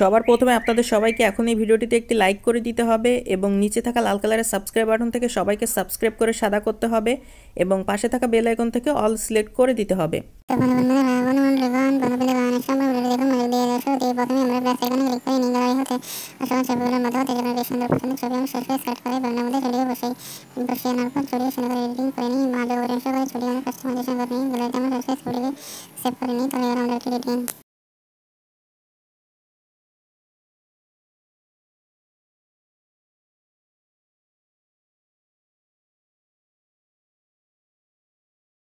সবার প্রথমে আপনাদের সবাইকে এখন এই ভিডিওটিতে একটি লাইক করে দিতে হবে এবং নিচে থাকা লাল কালারের সাবস্ক্রাইব বাটন থেকে সবাইকে সাবস্ক্রাইব করে সাদা করতে হবে এবং পাশে থাকা বেল আইকন থেকে অল সিলেক্ট করে দিতে হবে